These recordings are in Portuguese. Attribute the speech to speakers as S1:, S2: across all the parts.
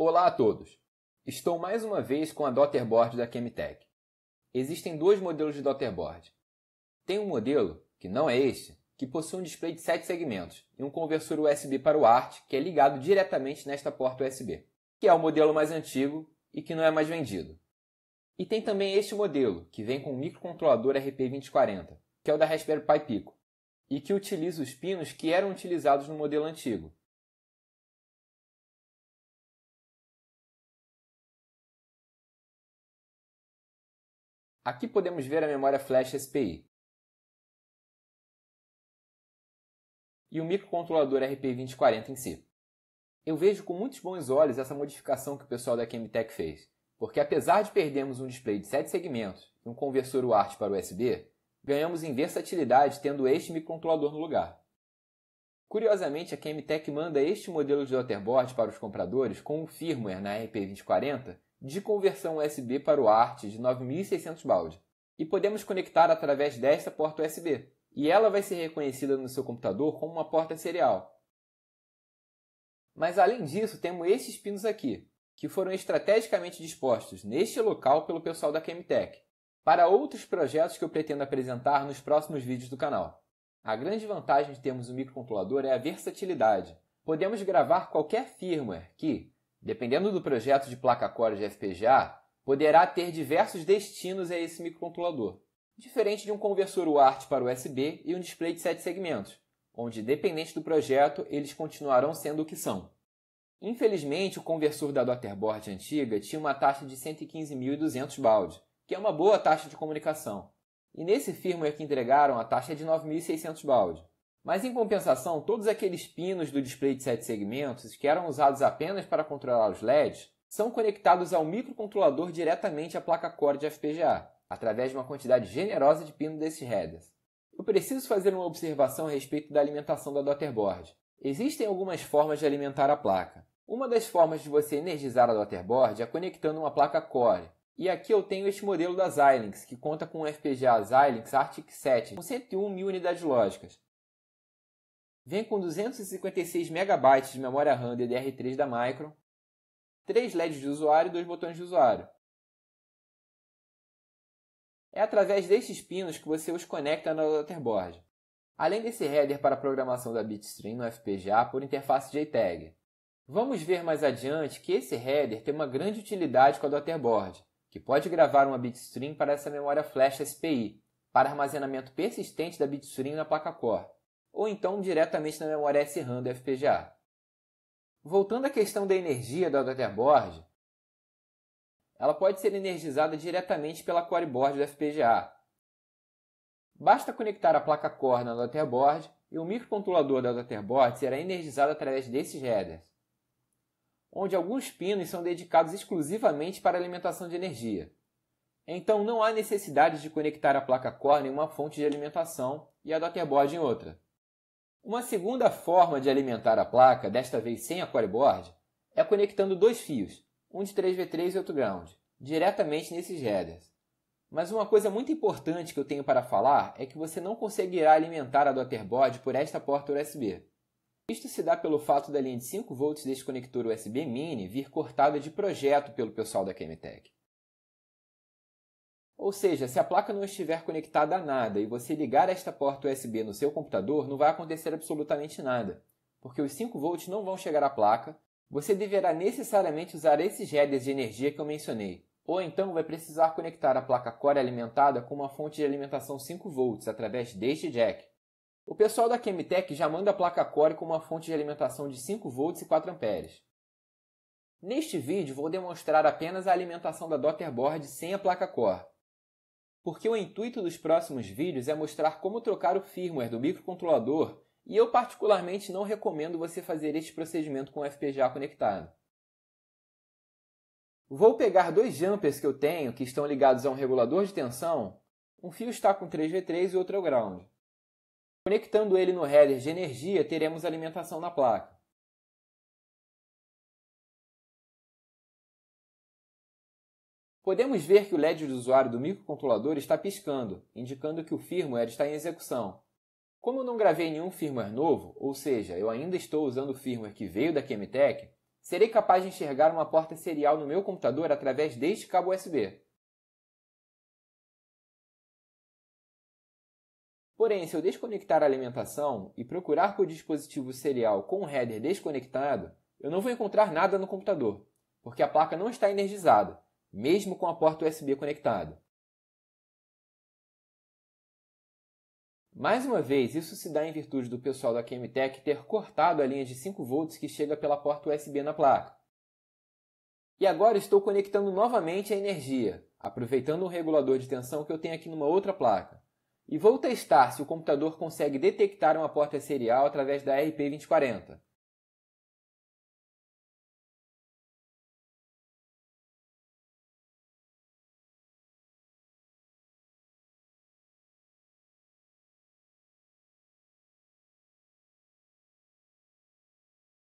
S1: Olá a todos! Estou mais uma vez com a Dotterboard da Chemtech. Existem dois modelos de Dotterboard. Tem um modelo, que não é este, que possui um display de 7 segmentos e um conversor USB para o ART que é ligado diretamente nesta porta USB, que é o modelo mais antigo e que não é mais vendido. E tem também este modelo, que vem com um microcontrolador RP2040, que é o da Raspberry Pi Pico, e que utiliza os pinos que eram utilizados no modelo antigo, Aqui podemos ver a memória flash SPI. E o microcontrolador RP2040 em si. Eu vejo com muitos bons olhos essa modificação que o pessoal da Chemtech fez, porque apesar de perdermos um display de 7 segmentos e um conversor UART para USB, ganhamos em versatilidade tendo este microcontrolador no lugar. Curiosamente, a Chemtech manda este modelo de daughterboard para os compradores com um firmware na RP2040 de conversão USB para o ART de 9.600 balde, e podemos conectar através desta porta USB, e ela vai ser reconhecida no seu computador como uma porta serial. Mas além disso, temos esses pinos aqui, que foram estrategicamente dispostos neste local pelo pessoal da Chemtech, para outros projetos que eu pretendo apresentar nos próximos vídeos do canal. A grande vantagem de termos um microcontrolador é a versatilidade. Podemos gravar qualquer firmware que, Dependendo do projeto de placa-core de FPGA, poderá ter diversos destinos a esse microcontrolador, diferente de um conversor UART para USB e um display de 7 segmentos, onde, dependente do projeto, eles continuarão sendo o que são. Infelizmente, o conversor da daughterboard antiga tinha uma taxa de 115.200 balde, que é uma boa taxa de comunicação. E nesse firmware que entregaram, a taxa é de 9.600 balde. Mas em compensação, todos aqueles pinos do display de 7 segmentos que eram usados apenas para controlar os LEDs são conectados ao microcontrolador diretamente à placa core de FPGA, através de uma quantidade generosa de pinos desses headers. Eu preciso fazer uma observação a respeito da alimentação da daughterboard. Existem algumas formas de alimentar a placa. Uma das formas de você energizar a daughterboard é conectando uma placa core, e aqui eu tenho este modelo da Xilinx, que conta com um FPGA Xilinx Arctic 7 com 101 mil unidades lógicas vem com 256 MB de memória RAM DDR3 da Micron, 3 LEDs de usuário e 2 botões de usuário. É através destes pinos que você os conecta na motherboard. Além desse header para programação da bitstream no FPGA por interface JTAG. Vamos ver mais adiante que esse header tem uma grande utilidade com a daughterboard, que pode gravar uma bitstream para essa memória flash SPI, para armazenamento persistente da bitstream na placa core ou então diretamente na memória SRAM do FPGA. Voltando à questão da energia da daughterboard, ela pode ser energizada diretamente pela core board do FPGA. Basta conectar a placa core na daughterboard e o microcontrolador da daughterboard será energizado através desses headers, onde alguns pinos são dedicados exclusivamente para alimentação de energia. Então não há necessidade de conectar a placa core em uma fonte de alimentação e a daughterboard em outra. Uma segunda forma de alimentar a placa, desta vez sem aquariboard, é conectando dois fios, um de 3V3 e outro ground, diretamente nesses headers. Mas uma coisa muito importante que eu tenho para falar é que você não conseguirá alimentar a daughterboard por esta porta USB. Isto se dá pelo fato da linha de 5V deste conector USB mini vir cortada de projeto pelo pessoal da Chemtech. Ou seja, se a placa não estiver conectada a nada e você ligar esta porta USB no seu computador, não vai acontecer absolutamente nada, porque os 5 volts não vão chegar à placa. Você deverá necessariamente usar esses headers de energia que eu mencionei, ou então vai precisar conectar a placa core alimentada com uma fonte de alimentação 5 volts através deste jack. O pessoal da Chemtech já manda a placa core com uma fonte de alimentação de 5 volts e 4 amperes. Neste vídeo vou demonstrar apenas a alimentação da daughterboard sem a placa core porque o intuito dos próximos vídeos é mostrar como trocar o firmware do microcontrolador e eu particularmente não recomendo você fazer este procedimento com o FPGA conectado. Vou pegar dois jumpers que eu tenho que estão ligados a um regulador de tensão, um fio está com 3V3 e outro é o ground. Conectando ele no header de energia, teremos alimentação na placa. Podemos ver que o LED do usuário do microcontrolador está piscando, indicando que o firmware está em execução. Como eu não gravei nenhum firmware novo, ou seja, eu ainda estou usando o firmware que veio da Chemtech, serei capaz de enxergar uma porta serial no meu computador através deste cabo USB. Porém, se eu desconectar a alimentação e procurar por dispositivo serial com o header desconectado, eu não vou encontrar nada no computador, porque a placa não está energizada mesmo com a porta USB conectada. Mais uma vez, isso se dá em virtude do pessoal da QMTEC ter cortado a linha de 5V que chega pela porta USB na placa. E agora estou conectando novamente a energia, aproveitando o regulador de tensão que eu tenho aqui numa outra placa. E vou testar se o computador consegue detectar uma porta serial através da RP2040.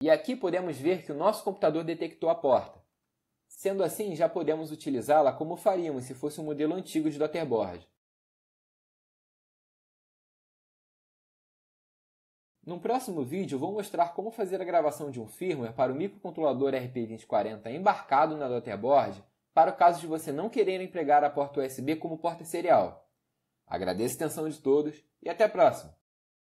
S1: E aqui podemos ver que o nosso computador detectou a porta. Sendo assim, já podemos utilizá-la como faríamos se fosse um modelo antigo de Dotterboard. No próximo vídeo, vou mostrar como fazer a gravação de um firmware para o microcontrolador RP2040 embarcado na Dotterboard para o caso de você não querer empregar a porta USB como porta serial. Agradeço a atenção de todos e até a próxima!